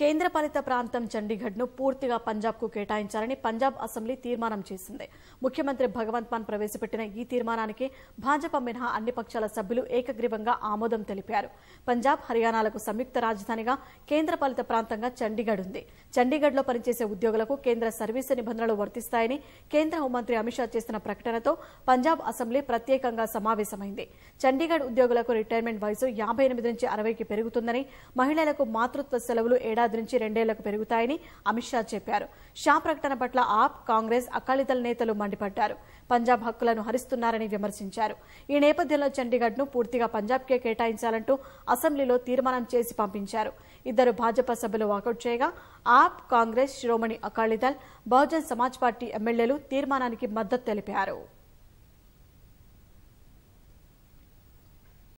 కేంద్రపాలిత ప్రాంతం చండీగఢ్ ను పూర్తిగా పంజాబ్ కు కేటాయించాలని పంజాబ్ అసెంబ్లీ తీర్మానం చేసింది ముఖ్యమంత్రి భగవంత్ మాన్ ప్రవేశపెట్టిన ఈ తీర్మానానికి భాజపా మినహా అన్ని పక్షాల సభ్యులు ఏకగ్రీవంగా ఆమోదం తెలిపారు పంజాబ్ హర్యానాలకు సంయుక్త రాజధానిగా కేంద్రపాలిత ప్రాంతంగా చండీగఢ్ ఉంది చండీగఢ్ లో పనిచేసే ఉద్యోగులకు కేంద్ర సర్వీసు నిబంధనలు వర్తిస్తాయని కేంద్ర హోంమంత్రి అమిత్ షా చేసిన ప్రకటనతో పంజాబ్ అసెంబ్లీ ప్రత్యేకంగా సమావేశమైంది చండీగఢ్ ఉద్యోగులకు రిటైర్మెంట్ వయసు యాభై ఎనిమిది నుంచి అరవైకి పెరుగుతుందని మహిళలకు మాతృత్వ సెలవులు ఏడాది ఏడాది నుంచి రెండేళ్లకు పెరుగుతాయని అమిత్ షా చెప్పారు షా ప్రకటన పట్ల ఆప్ కాంగ్రెస్ అకాలీదళ నేతలు మండిపడ్డారు పంజాబ్ హక్కులను హరిస్తున్నారని విమర్శించారు ఈ నేపథ్యంలో చండీగఢ్ను పూర్తిగా పంజాబ్కే కేటాయించాలంటూ అసెంబ్లీలో తీర్మానం చేసి పంపించారు ఇద్దరు భాజపా సభ్యులు వాకౌట్ చేయగా ఆప్ కాంగ్రెస్ శిరోమణి అకాలీదళ్ బహుజన్ సమాజ్ పార్టీ ఎమ్మెల్యేలు తీర్మానానికి మద్దతు తెలిపారు